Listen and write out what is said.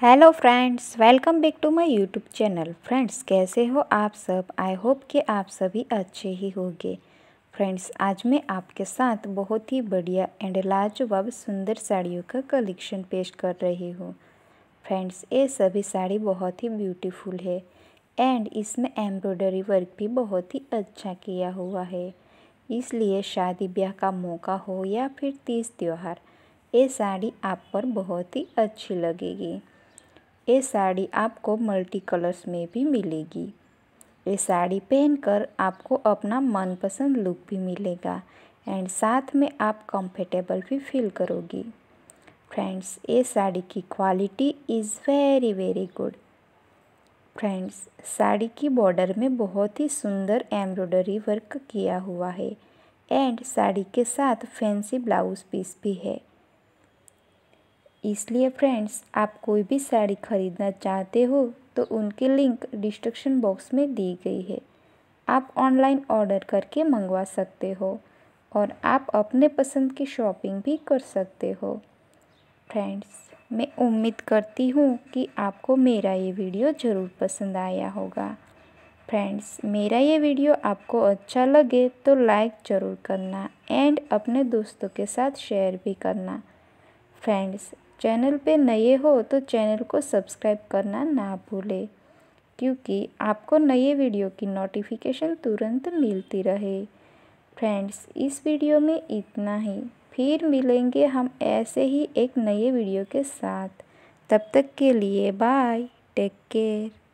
hello friends welcome back to my YouTube channel friends कैसे हो आप सब आई होप कि आप सभी अच्छे ही होंगे फ्रेंड्स आज मैं आपके साथ बहुत ही बढ़िया एंड लाजवाब सुंदर साड़ियों का कलेक्शन पेश कर रही हूँ फ्रेंड्स ये सभी साड़ी बहुत ही ब्यूटीफुल है एंड इसमें एम्ब्रॉयडरी वर्क भी बहुत ही अच्छा किया हुआ है इसलिए शादी ब्याह का मौका हो या फिर तीज त्यौहार ये साड़ी आप पर बहुत ही अच्छी लगेगी ये साड़ी आपको मल्टी कलर्स में भी मिलेगी ये साड़ी पहनकर आपको अपना मनपसंद लुक भी मिलेगा एंड साथ में आप कंफर्टेबल भी फील करोगी फ्रेंड्स ये साड़ी की quality is very very good friends sari की बॉर्डर में बहुत ही सुंदर एम्ब्रॉयडरी वर्क किया हुआ है एंड साड़ी के साथ फैंसी ब्लाउज पीस भी है इसलिए फ्रेंड्स आप कोई भी साड़ी खरीदना चाहते हो तो उनकी लिंक डिस्क्रिप्शन बॉक्स में दी गई है आप ऑनलाइन ऑर्डर करके मंगवा सकते हो और आप अपने पसंद की शॉपिंग भी कर सकते हो फ्रेंड्स मैं उम्मीद करती हूँ कि आपको मेरा ये वीडियो ज़रूर पसंद आया होगा फ्रेंड्स मेरा ये वीडियो आपको अच्छा लगे तो लाइक ज़रूर करना एंड अपने दोस्तों के साथ शेयर भी करना फ्रेंड्स चैनल पे नए हो तो चैनल को सब्सक्राइब करना ना भूलें क्योंकि आपको नए वीडियो की नोटिफिकेशन तुरंत मिलती रहे फ्रेंड्स इस वीडियो में इतना ही फिर मिलेंगे हम ऐसे ही एक नए वीडियो के साथ तब तक के लिए बाय टेक केयर